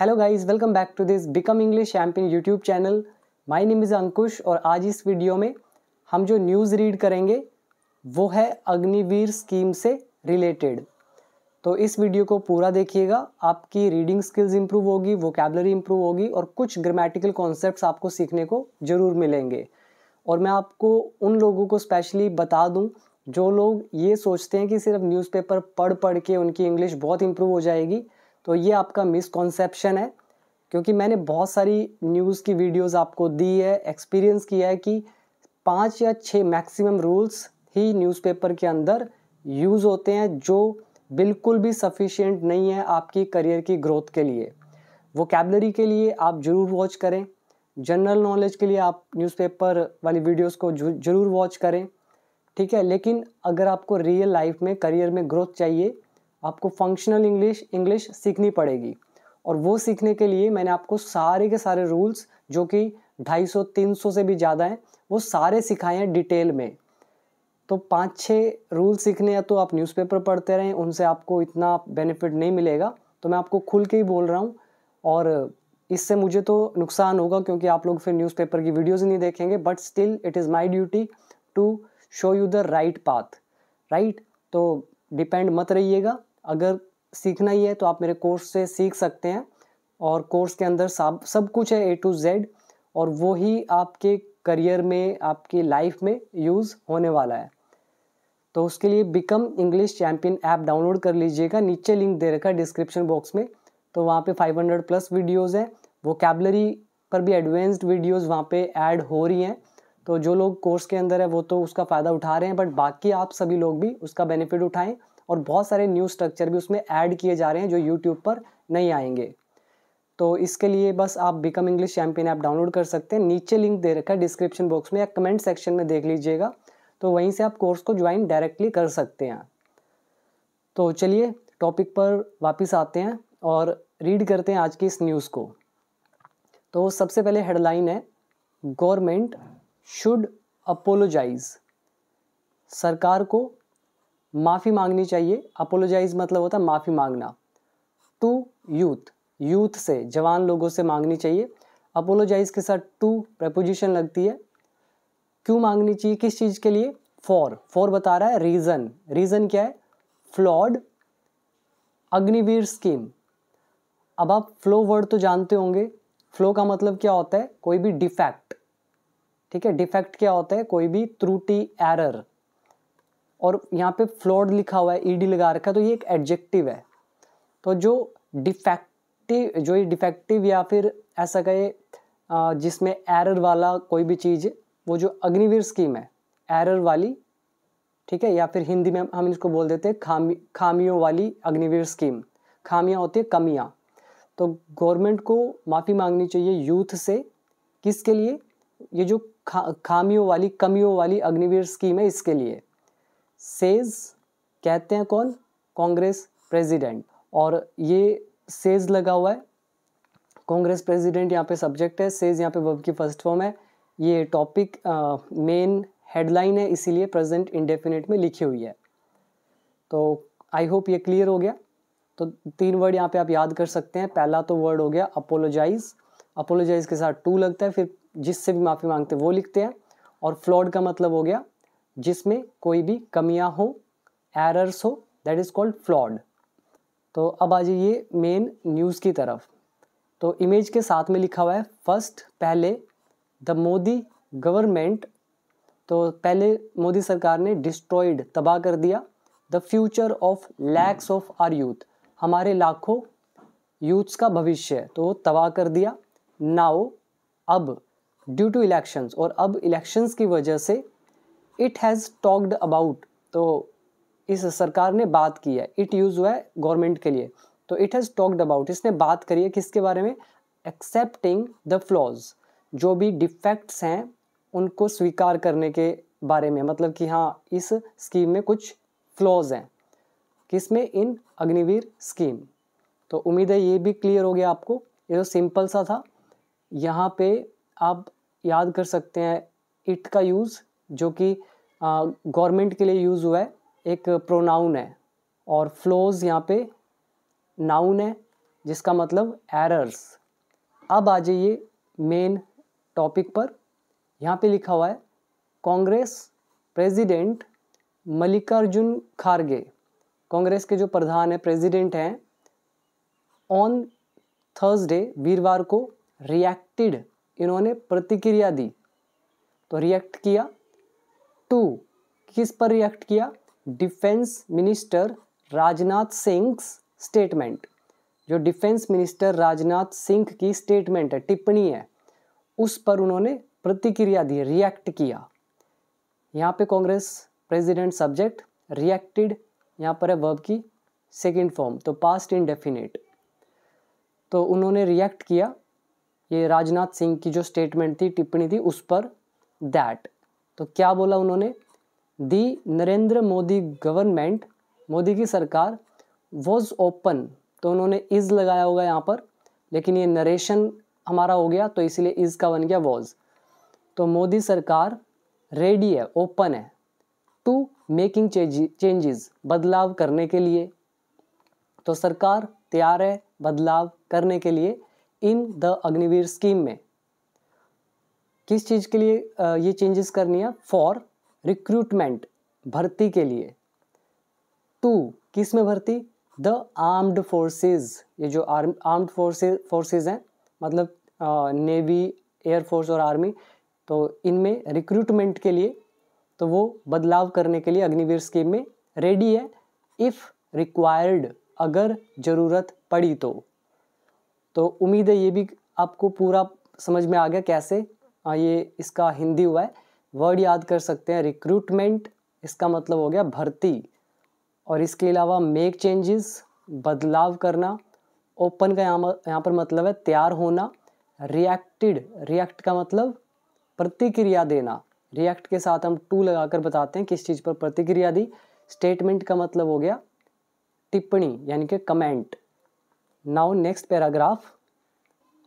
hello guys welcome back to this become English champion YouTube channel my name is Ankush और आज इस video में हम जो न्यूज़ रीड करेंगे वो है अग्निवीर स्कीम से रिलेटेड तो इस वीडियो को पूरा देखिएगा आपकी रीडिंग स्किल्स इंप्रूव होगी वोकेबलरी इंप्रूव होगी और कुछ ग्रामेटिकल कॉन्सेप्ट आपको सीखने को ज़रूर मिलेंगे और मैं आपको उन लोगों को स्पेशली बता दूँ जो लोग ये सोचते हैं कि सिर्फ न्यूज़पेपर पढ़ पढ़ के उनकी इंग्लिश बहुत इंप्रूव हो जाएगी तो ये आपका मिसकॉन्सेप्शन है क्योंकि मैंने बहुत सारी न्यूज़ की वीडियोस आपको दी है एक्सपीरियंस किया है कि पाँच या छः मैक्सिमम रूल्स ही न्यूज़पेपर के अंदर यूज़ होते हैं जो बिल्कुल भी सफिशिएंट नहीं है आपकी करियर की ग्रोथ के लिए कैबलरी के लिए आप ज़रूर वॉच करें जनरल नॉलेज के लिए आप न्यूज़पेपर वाली वीडियोस को ज़रूर वॉच करें ठीक है लेकिन अगर आपको रियल लाइफ में करियर में ग्रोथ चाहिए आपको फंक्शनल इंग्लिश इंग्लिश सीखनी पड़ेगी और वो सीखने के लिए मैंने आपको सारे के सारे रूल्स जो कि 250 300 से भी ज़्यादा हैं वो सारे सिखाए हैं डिटेल में तो पाँच छः रूल सीखने हैं तो आप न्यूज़पेपर पढ़ते रहें उनसे आपको इतना बेनिफिट नहीं मिलेगा तो मैं आपको खुल के ही बोल रहा हूँ और इससे मुझे तो नुकसान होगा क्योंकि आप लोग फिर न्यूज़पेपर की वीडियोज़ नहीं देखेंगे but still it is my duty to show you the right path right तो डिपेंड मत रहिएगा अगर सीखना ही है तो आप मेरे कोर्स से सीख सकते हैं और कोर्स के अंदर सब सब कुछ है ए टू जेड और वो ही आपके करियर में आपकी लाइफ में यूज़ होने वाला है तो उसके लिए become English champion app download कर लीजिएगा नीचे लिंक दे रखा है डिस्क्रिप्शन बॉक्स में तो वहाँ पे 500 प्लस वीडियोस हैं वो कैबलरी पर भी एडवांस्ड वीडियोस वहाँ पे ऐड हो रही हैं तो जो लोग कोर्स के अंदर है वो तो उसका फ़ायदा उठा रहे हैं बट बाकी आप सभी लोग भी उसका बेनिफिट उठाएं और बहुत सारे न्यू स्ट्रक्चर भी उसमें ऐड किए जा रहे हैं जो यूट्यूब पर नहीं आएंगे तो इसके लिए बस आप become English champion app download कर सकते हैं नीचे लिंक दे रखा है डिस्क्रिप्शन बॉक्स में या कमेंट सेक्शन में देख लीजिएगा तो वहीं से आप कोर्स को ज्वाइन डायरेक्टली कर सकते हैं तो चलिए टॉपिक पर वापस आते हैं और रीड करते हैं आज की इस न्यूज़ को तो सबसे पहले हेडलाइन है गवर्नमेंट शुड अपोलोजाइज सरकार को माफ़ी मांगनी चाहिए अपोलोजाइज मतलब होता है माफ़ी मांगना टू यूथ यूथ से जवान लोगों से मांगनी चाहिए अपोलोजाइज के साथ टू प्रपोजिशन लगती है क्यों मांगनी चाहिए किस चीज़ के लिए फॉर फॉर बता रहा है रीज़न रीज़न क्या है फ्लॉड अग्निवीर स्कीम अब आप फ्लो वर्ड तो जानते होंगे फ्लो का मतलब क्या होता है कोई भी डिफेक्ट ठीक है डिफेक्ट क्या होता है कोई भी त्रुटि एरर और यहाँ पे फ्लॉड लिखा हुआ है ईडी e लगा रखा है तो ये एक एडजेक्टिव है तो जो डिफेक्टिव जो ये डिफेक्टिव या फिर ऐसा कहे जिसमें एरर वाला कोई भी चीज़ वो जो अग्निवीर स्कीम है एरर वाली ठीक है या फिर हिंदी में हम इसको बोल देते हैं खामी खामियों वाली अग्निवीर स्कीम खामियाँ होती है कमियाँ तो गवर्नमेंट को माफ़ी मांगनी चाहिए यूथ से किसके लिए ये जो खा खामियों वाली कमियों वाली अग्निवीर स्कीम है इसके लिए सेज कहते हैं कौन कांग्रेस प्रेसिडेंट और ये सेज लगा हुआ है कांग्रेस प्रेसिडेंट यहाँ पे सब्जेक्ट है सेज यहाँ पे वर्ब की फर्स्ट फॉर्म है ये टॉपिक मेन हेडलाइन है इसीलिए प्रेजेंट इंडेफिनेट में लिखी हुई है तो आई होप ये क्लियर हो गया तो तीन वर्ड यहाँ पे आप याद कर सकते हैं पहला तो वर्ड हो गया अपोलोजाइज अपोलोजाइज के साथ टू लगता है फिर जिससे भी माफ़ी मांगते हैं वो लिखते हैं और फ्लॉड का मतलब हो गया जिसमें कोई भी कमियां हो एरर्स हो दैट इज़ कॉल्ड फ्लॉड तो अब आ जाइए मेन न्यूज़ की तरफ तो इमेज के साथ में लिखा हुआ है फर्स्ट पहले द मोदी गवर्नमेंट तो पहले मोदी सरकार ने डिस्ट्रॉयड तबाह कर दिया the future of lakhs of our youth हमारे लाखों यूथ्स का भविष्य है तो तबाह कर दिया नाउ अब ड्यू टू इलेक्शंस और अब इलेक्शंस की वजह से इट हैज़ टॉक्ड अबाउट तो इस सरकार ने बात की है इट यूज़ हुआ है गवर्नमेंट के लिए तो इट हैज़ टॉक्ड अबाउट इसने बात करी है किसके बारे में एक्सेप्टिंग द फ्लॉज जो भी डिफेक्ट्स हैं उनको स्वीकार करने के बारे में मतलब कि हाँ इस स्कीम में कुछ फ्लॉज हैं किस में इन अग्निवीर स्कीम तो उम्मीद है ये भी क्लियर हो गया आपको ये तो सिंपल सा था यहाँ पे आप याद कर सकते हैं इट का यूज़ जो कि गवर्नमेंट के लिए यूज़ हुआ है एक प्रोनाउन है और फ्लोज यहाँ पे नाउन है जिसका मतलब एरर्स अब आ जाइए मेन टॉपिक पर यहाँ पे लिखा हुआ है कांग्रेस प्रेसिडेंट मल्लिकार्जुन खारगे कांग्रेस के जो प्रधान है प्रेसिडेंट हैं ऑन थर्सडे वीरवार को रिएक्टेड इन्होंने प्रतिक्रिया दी तो रिएक्ट किया टू किस पर रिएक्ट किया defence minister Rajnath Singh statement जो डिफेंस मिनिस्टर राजनाथ सिंह की स्टेटमेंट है टिप्पणी है उस पर उन्होंने प्रतिक्रिया दी रिएक्ट किया यहाँ पे कांग्रेस प्रेसिडेंट सब्जेक्ट रिएक्टेड यहाँ पर है वर्ब की सेकंड फॉर्म तो पास्ट इनडेफिनेट तो उन्होंने रिएक्ट किया ये राजनाथ सिंह की जो स्टेटमेंट थी टिप्पणी थी उस पर दैट तो क्या बोला उन्होंने दी नरेंद्र मोदी गवर्नमेंट मोदी की सरकार वॉज ओपन तो उन्होंने इज़ लगाया होगा यहाँ पर लेकिन ये नरेशन हमारा हो गया तो इसीलिए इज़ का बन गया वॉज तो मोदी सरकार रेडी है ओपन है टू मेकिंग चेंजेस बदलाव करने के लिए तो सरकार तैयार है बदलाव करने के लिए इन द अग्निवीर स्कीम में किस चीज़ के लिए ये चेंजेस करनी है फॉर रिक्रूटमेंट भर्ती के लिए टू किस में भर्ती द आर्म्ड फोर्सेस ये जो आर्म आर्म्ड फोर्सेस फोर्सेज हैं मतलब नेवी एयरफोर्स और आर्मी तो इनमें रिक्रूटमेंट के लिए तो वो बदलाव करने के लिए अग्निवीर स्कीम में रेडी है इफ़ रिक्वायर्ड अगर ज़रूरत पड़ी तो तो उम्मीद है ये भी आपको पूरा समझ में आ गया कैसे हाँ, ये इसका हिंदी हुआ है वर्ड याद कर सकते हैं रिक्रूटमेंट इसका मतलब हो गया भर्ती और इसके अलावा मेक चेंजेस बदलाव करना ओपन का यहाँ यहाँ पर मतलब है तैयार होना रिएक्टेड रिएक्ट का मतलब प्रतिक्रिया देना रिएक्ट के साथ हम टू लगाकर बताते हैं किस चीज़ पर प्रतिक्रिया दी स्टेटमेंट का मतलब हो गया टिप्पणी यानी कि comment now next paragraph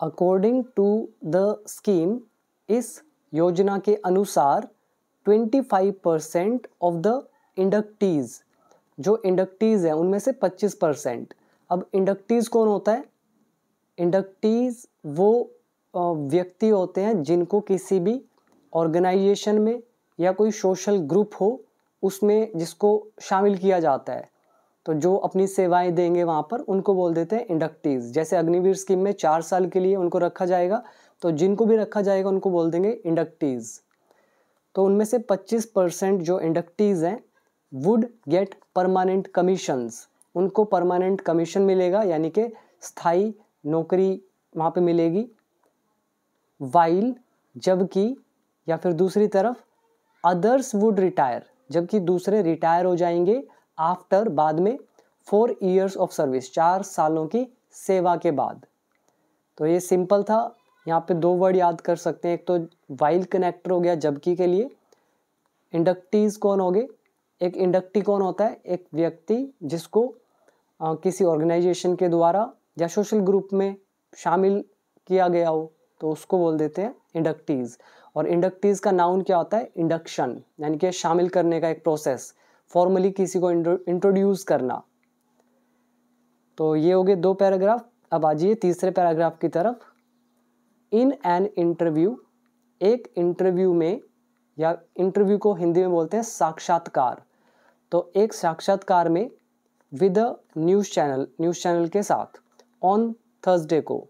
according to the scheme इस योजना के अनुसार 25 परसेंट ऑफ द इंडक्टीज़ जो इंडक्टीज़ हैं उनमें से 25 परसेंट अब इंडक्टीज़ कौन होता है इंडक्टीज़ वो व्यक्ति होते हैं जिनको किसी भी ऑर्गेनाइजेशन में या कोई सोशल ग्रुप हो उसमें जिसको शामिल किया जाता है तो जो अपनी सेवाएं देंगे वहाँ पर उनको बोल देते हैं इंडक्टीज़ जैसे अग्निवीर स्कीम में चार साल के लिए उनको रखा जाएगा तो जिनको भी रखा जाएगा उनको बोल देंगे इंडक्टीज़ तो उनमें से 25 परसेंट जो इंडक्टीज़ हैं वुड गेट परमानेंट कमीशंस उनको परमानेंट कमीशन मिलेगा यानी कि स्थाई नौकरी वहाँ पे मिलेगी वाइल जबकि या फिर दूसरी तरफ अदर्स वुड रिटायर जबकि दूसरे रिटायर हो जाएंगे आफ्टर बाद में फोर ईयर्स ऑफ सर्विस चार सालों की सेवा के बाद तो ये सिंपल था यहाँ पे दो वर्ड याद कर सकते हैं एक तो वाइल कनेक्टर हो गया जबकि के लिए इंडक्टीज कौन हो गए एक इंडक्टी कौन होता है एक व्यक्ति जिसको आ, किसी ऑर्गेनाइजेशन के द्वारा या सोशल ग्रुप में शामिल किया गया हो तो उसको बोल देते हैं इंडक्टीज़ और इंडक्टीज़ का नाउन क्या होता है इंडक्शन यानी कि शामिल करने का एक प्रोसेस फॉर्मली किसी को इंट्रोड्यूस करना तो ये हो गए दो पैराग्राफ अब आ जाइए तीसरे पैराग्राफ की तरफ इन एन इंटरव्यू एक इंटरव्यू में या इंटरव्यू को हिंदी में बोलते हैं साक्षात्कार तो एक साक्षात्कार में with news channel news channel के साथ ऑन थर्सडे को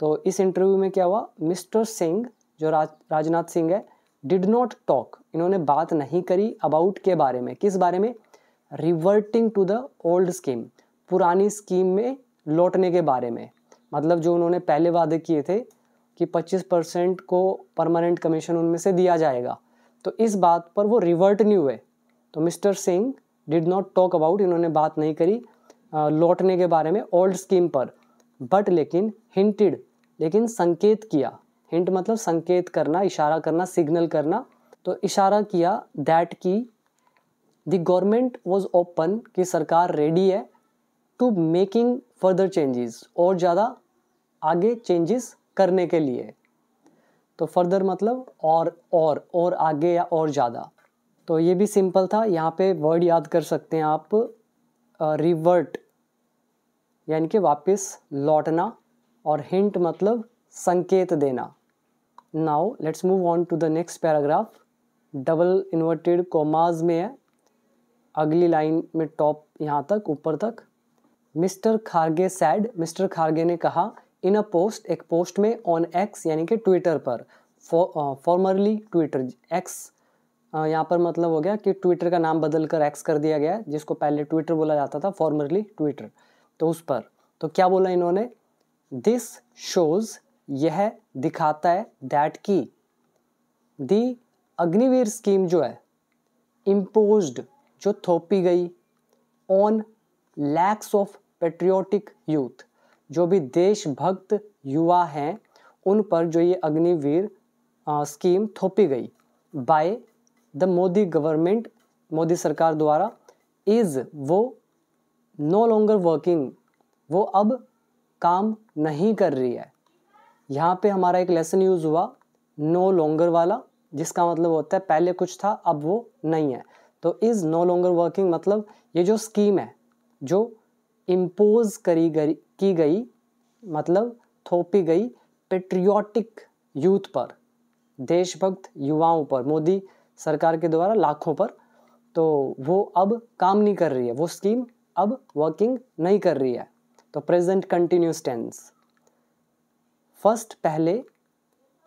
तो इस इंटरव्यू में क्या हुआ मिस्टर सिंह जो राज राजनाथ सिंह है डिड नॉट टॉक इन्होंने बात नहीं करी अबाउट के बारे में किस बारे में reverting to the old scheme पुरानी स्कीम में लौटने के बारे में मतलब जो उन्होंने पहले वादे किए थे कि 25 परसेंट को परमानेंट कमीशन उनमें से दिया जाएगा तो इस बात पर वो रिवर्ट नहीं हुए तो Mr Singh did not talk about इन्होंने बात नहीं करी लौटने के बारे में ओल्ड स्कीम पर बट लेकिन हिंटिड लेकिन संकेत किया हिंट मतलब संकेत करना इशारा करना सिग्नल करना तो इशारा किया दैट की द गवर्नमेंट वॉज ओपन कि सरकार रेडी है टू मेकिंग फर्दर चेंजेस और ज़्यादा आगे चेंजेस करने के लिए तो फर्दर मतलब और और और आगे या और ज़्यादा तो ये भी सिंपल था यहाँ पे वर्ड याद कर सकते हैं आप रिवर्ट यानी कि वापस लौटना और हिंट मतलब संकेत देना now let's move on to the next paragraph double inverted commas में है अगली लाइन में टॉप यहाँ तक ऊपर तक Mr Kharge said Mr Kharge ने कहा इन अ पोस्ट एक पोस्ट में ऑन एक्स यानी कि ट्विटर पर फॉर्मरली ट्विटर एक्स यहाँ पर मतलब हो गया कि ट्विटर का नाम बदल कर एक्स कर दिया गया है जिसको पहले ट्विटर बोला जाता था फॉर्मरली ट्विटर तो उस पर तो क्या बोला इन्होंने दिस शोज यह दिखाता है दैट की दी अग्निवीर स्कीम जो है इम्पोज जो थोपी गई on lakhs of patriotic youth जो भी देशभक्त युवा हैं उन पर जो ये अग्निवीर स्कीम थोपी गई by the Modi government Modi सरकार द्वारा इज़ वो नो लॉन्गर वर्किंग वो अब काम नहीं कर रही है यहाँ पे हमारा एक लेसन यूज़ हुआ नो लॉन्गर वाला जिसका मतलब होता है पहले कुछ था अब वो नहीं है तो इज़ नो लॉन्गर वर्किंग मतलब ये जो स्कीम है जो इम्पोज करी गई की गई मतलब थोपी गई पेट्रियाटिक यूथ पर देशभक्त युवाओं पर मोदी सरकार के द्वारा लाखों पर तो वो अब काम नहीं कर रही है वो स्कीम अब वर्किंग नहीं कर रही है तो प्रेजेंट कंटिन्यूस टेंस फर्स्ट पहले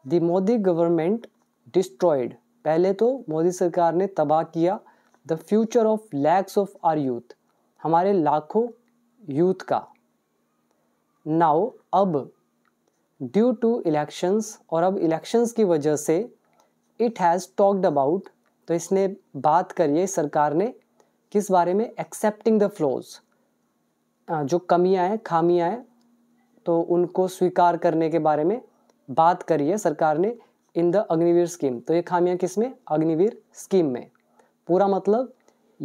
द मोदी गवर्नमेंट डिस्ट्रॉयड पहले तो मोदी सरकार ने तबाह किया the future of lakhs of our youth हमारे लाखों यूथ का नाउ अब ड्यू टू इलेक्शंस और अब इलेक्शंस की वजह से इट हैज़ टॉक्ड अबाउट तो इसने बात करी है सरकार ने किस बारे में एक्सेप्टिंग द फ्लोज जो कमियां हैं खामियां हैं तो उनको स्वीकार करने के बारे में बात करी है सरकार ने इन द अग्निवीर स्कीम तो ये खामियां किस में अग्निवीर स्कीम में पूरा मतलब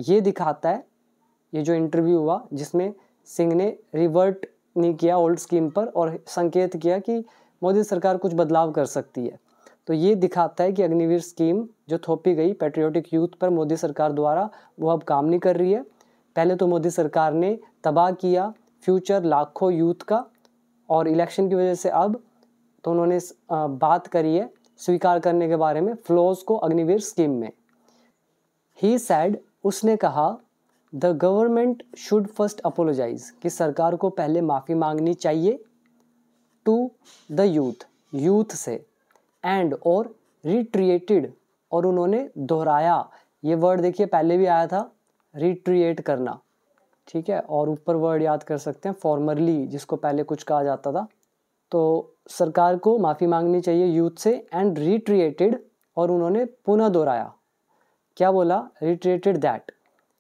ये दिखाता है ये जो इंटरव्यू हुआ जिसमें सिंह ने रिवर्ट नहीं किया ओल्ड स्कीम पर और संकेत किया कि मोदी सरकार कुछ बदलाव कर सकती है तो ये दिखाता है कि अग्निवीर स्कीम जो थोपी गई पेट्रियोटिक यूथ पर मोदी सरकार द्वारा वो अब काम नहीं कर रही है पहले तो मोदी सरकार ने तबाह किया फ्यूचर लाखों यूथ का और इलेक्शन की वजह से अब तो उन्होंने बात करी है स्वीकार करने के बारे में फ्लोज को अग्निवीर स्कीम में ही सैड उसने कहा the government should first apologise कि सरकार को पहले माफ़ी मांगनी चाहिए टू द यूथ यूथ से एंड और रिट्रिएटेड और उन्होंने दोहराया ये वर्ड देखिए पहले भी आया था रिट्रिएट करना ठीक है और ऊपर वर्ड याद कर सकते हैं फॉर्मरली जिसको पहले कुछ कहा जाता था तो सरकार को माफ़ी मांगनी चाहिए यूथ से एंड रिट्रिएटेड और उन्होंने पुनः दोहराया क्या बोला रिट्रिएटेड दैट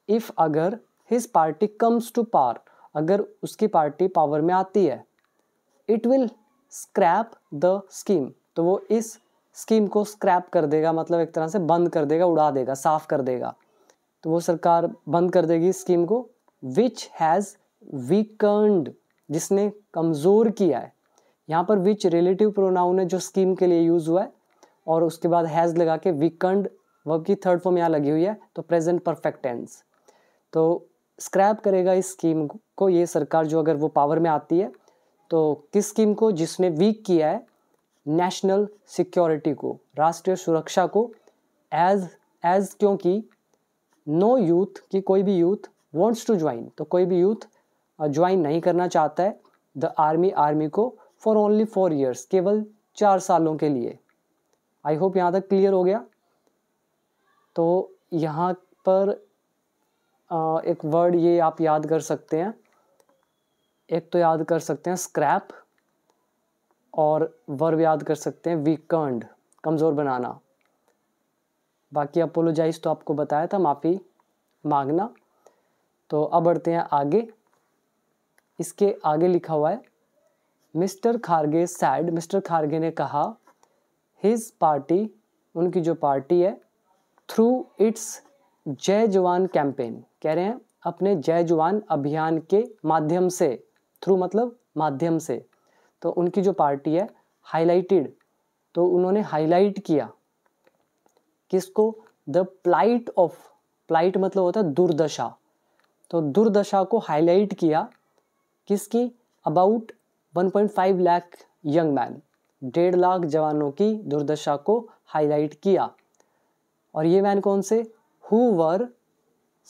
इफ़ अगर his party comes to power अगर उसकी पार्टी पावर में आती है it will scrap the scheme तो वो इस स्कीम को स्क्रैप कर देगा मतलब एक तरह से बंद कर देगा उड़ा देगा साफ कर देगा तो वो सरकार बंद कर देगी स्कीम को विच हैज़ वीकंड जिसने कमज़ोर किया है यहाँ पर विच रिलेटिव प्रोनाउन है जो स्कीम के लिए यूज़ हुआ है और उसके बाद हैज़ लगा के वीकंड वर्ब की थर्ड फॉर्म यहाँ लगी हुई है तो प्रेजेंट परफेक्ट टेंस तो स्क्रैप करेगा इस स्कीम को ये सरकार जो अगर वो पावर में आती है तो किस स्कीम को जिसने वीक किया है नेशनल सिक्योरिटी को राष्ट्रीय सुरक्षा को एज एज क्योंकि नो यूथ कि कोई भी यूथ वॉन्ट्स टू ज्वाइन तो कोई भी यूथ ज्वाइन नहीं करना चाहता है द आर्मी आर्मी को फॉर ओनली फोर ईयर्स केवल चार सालों के लिए आई होप यहाँ तक क्लियर हो गया तो यहाँ पर एक वर्ड ये आप याद कर सकते हैं एक तो याद कर सकते हैं स्क्रैप और वर्ब याद कर सकते हैं वीकंड कमज़ोर बनाना बाकी अपोलोजाइज तो आपको बताया था माफ़ी मांगना तो अब बढ़ते हैं आगे इसके आगे लिखा हुआ है Mr Kharge said Mr Kharge ने कहा हिज पार्टी उनकी जो पार्टी है थ्रू इट्स जय जवान कैंपेन कह रहे हैं अपने जय जवान अभियान के माध्यम से थ्रू मतलब माध्यम से तो उनकी जो पार्टी है हाईलाइटेड तो उन्होंने हाईलाइट किया किसको द प्लाइट ऑफ प्लाइट मतलब होता है दुर्दशा तो दुर्दशा को हाईलाइट किया किसकी अबाउट 1.5 लाख यंग मैन डेढ़ लाख जवानों की दुर्दशा को हाईलाइट किया और ये मैन कौन से हु वर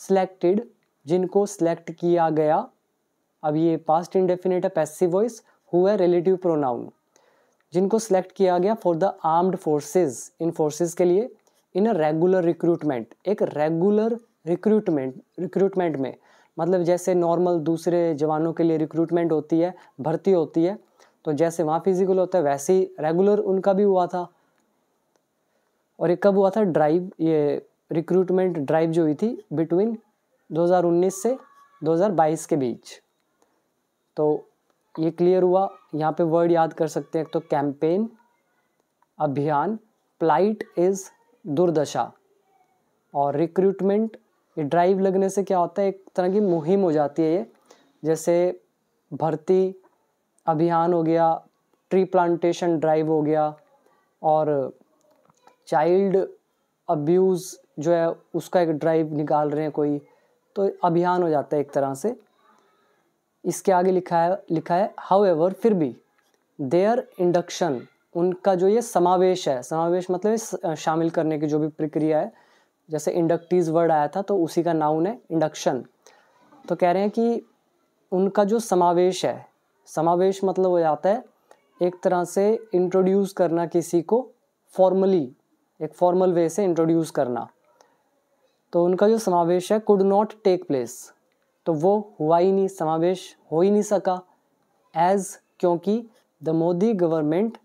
सेलेक्टेड जिनको सेलेक्ट किया गया अब ये पास्ट इंडेफिनेट है पैसिव वॉइस हु है रिलेटिव प्रोनाउन जिनको सेलेक्ट किया गया फॉर द आर्म्ड फोर्सेस इन फोर्सेस के लिए इन अ रेगुलर रिक्रूटमेंट एक रेगुलर रिक्रूटमेंट रिक्रूटमेंट में मतलब जैसे नॉर्मल दूसरे जवानों के लिए रिक्रूटमेंट होती है भर्ती होती है तो जैसे वहाँ फिजिकल होता है वैसे ही रेगुलर उनका भी हुआ था और ये कब हुआ था ड्राइव ये रिक्रूटमेंट ड्राइव जो हुई थी बिटवीन 2019 से 2022 के बीच तो ये क्लियर हुआ यहाँ पे वर्ड याद कर सकते हैं तो कैंपेन अभियान प्लाइट इज़ दुर्दशा और रिक्रूटमेंट ये ड्राइव लगने से क्या होता है एक तरह की मुहिम हो जाती है ये जैसे भर्ती अभियान हो गया ट्री प्लांटेशन ड्राइव हो गया और चाइल्ड अब्यूज़ जो है उसका एक ड्राइव निकाल रहे हैं कोई तो अभियान हो जाता है एक तरह से इसके आगे लिखा है लिखा है हाउ एवर फिर भी देयर इंडक्शन उनका जो ये समावेश है समावेश मतलब शामिल करने की जो भी प्रक्रिया है जैसे इंडक्टीज वर्ड आया था तो उसी का नाउन है इंडक्शन तो कह रहे हैं कि उनका जो समावेश है समावेश मतलब हो जाता है एक तरह से इंट्रोड्यूस करना किसी को फॉर्मली एक फॉर्मल वे से इंट्रोड्यूस करना तो उनका जो समावेश है कुड नॉट टेक प्लेस तो वो हुआ ही नहीं समावेश हो ही नहीं सका एज़ क्योंकि the Modi government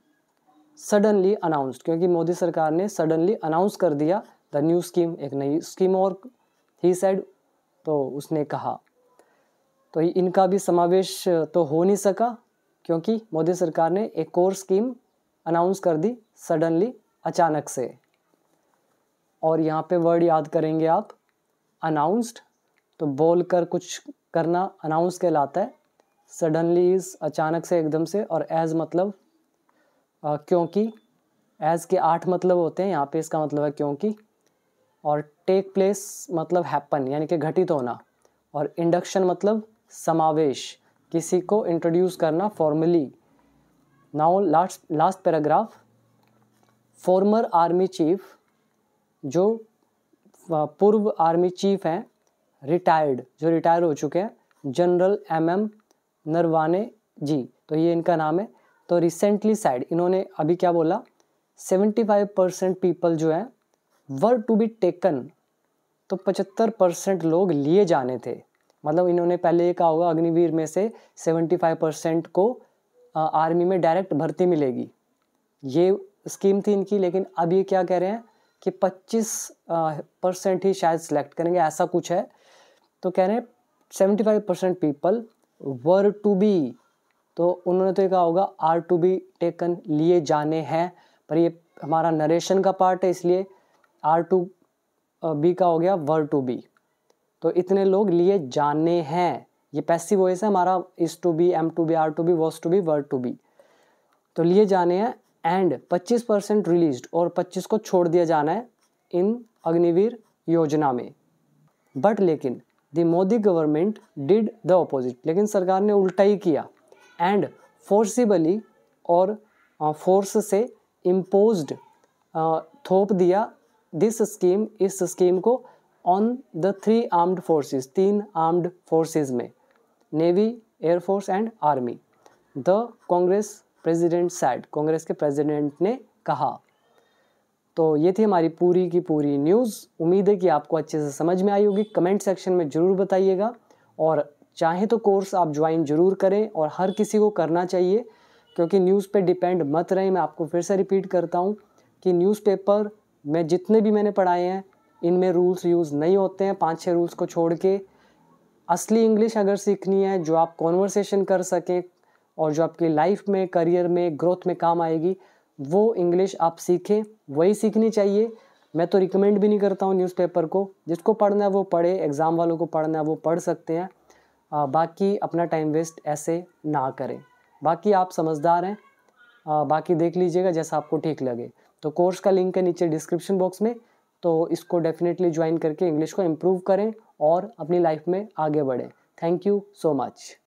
suddenly announced क्योंकि मोदी सरकार ने सडनली अनाउंस कर दिया द न्यू स्कीम एक नई स्कीम और ही सेड तो उसने कहा तो इनका भी समावेश तो हो नहीं सका क्योंकि मोदी सरकार ने एक और स्कीम अनाउंस कर दी सडनली अचानक से और यहाँ पे वर्ड याद करेंगे आप अनाउंस्ड तो बोल कर कुछ करना अनाउंस कहलाता है सडनली इस अचानक से एकदम से और एज मतलब आ, क्योंकि एज के आठ मतलब होते हैं यहाँ पे इसका मतलब है क्योंकि और टेक प्लेस मतलब हैपन यानी कि घटित होना और इंडक्शन मतलब समावेश किसी को इंट्रोड्यूस करना formally now last last paragraph former army chief जो पूर्व आर्मी चीफ हैं रिटायर्ड जो रिटायर हो चुके हैं general M M Naravane ji तो ये इनका नाम है तो रिसेंटली साइड इन्होंने अभी क्या बोला सेवेंटी फाइव परसेंट पीपल जो हैं वर टू बी टेकन तो पचहत्तर परसेंट लोग लिए जाने थे मतलब इन्होंने पहले ये कहा होगा अग्निवीर में से सेवेंटी फाइव परसेंट को आर्मी में डायरेक्ट भर्ती मिलेगी ये स्कीम थी इनकी लेकिन अब ये क्या कह रहे हैं कि 25 परसेंट ही शायद सिलेक्ट करेंगे ऐसा कुछ है तो कह रहे हैं seventy five percent people were to be तो उन्होंने तो ये कहा होगा आर टू बी टेकन लिए जाने हैं पर ये हमारा नरेशन का पार्ट है इसलिए आर टू बी का हो गया वर टू बी तो इतने लोग लिए जाने हैं ये पैसिव वॉइस है हमारा इस to be am to be are to be was to be were to be तो लिए जाने हैं एंड 25 परसेंट रिलीज और 25 को छोड़ दिया जाना है इन अग्निवीर योजना में बट लेकिन the Modi government did the opposite लेकिन सरकार ने उल्टा ही किया एंड फोर्सिबली और फोर्स से इम्पोज थोप दिया दिस स्कीम इस स्कीम को on the three armed forces तीन आर्म्ड फोर्सेस में navy air force and army the Congress president said Congress के प्रेसिडेंट ने कहा तो ये थी हमारी पूरी की पूरी न्यूज़ उम्मीद है कि आपको अच्छे से समझ में आई होगी कमेंट सेक्शन में ज़रूर बताइएगा और चाहे तो कोर्स आप ज्वाइन ज़रूर करें और हर किसी को करना चाहिए क्योंकि न्यूज़ पे डिपेंड मत रहें मैं आपको फिर से रिपीट करता हूँ कि न्यूज़पेपर में जितने भी मैंने पढ़ाए हैं इनमें रूल्स यूज़ नहीं होते हैं पाँच छः रूल्स को छोड़ के असली इंग्लिश अगर सीखनी है जो आप कॉन्वर्सेशन कर सकें और जो आपकी लाइफ में करियर में ग्रोथ में काम आएगी वो इंग्लिश आप सीखें वही सीखनी चाहिए मैं तो रिकमेंड भी नहीं करता हूँ न्यूज़पेपर को जिसको पढ़ना है वो पढ़े एग्ज़ाम वालों को पढ़ना है वो पढ़ सकते हैं आ, बाकी अपना टाइम वेस्ट ऐसे ना करें बाकी आप समझदार हैं आ, बाकी देख लीजिएगा जैसा आपको ठीक लगे तो कोर्स का लिंक है नीचे डिस्क्रिप्शन बॉक्स में तो इसको डेफिनेटली ज्वाइन करके इंग्लिश को इम्प्रूव करें और अपनी लाइफ में आगे बढ़ें थैंक यू सो मच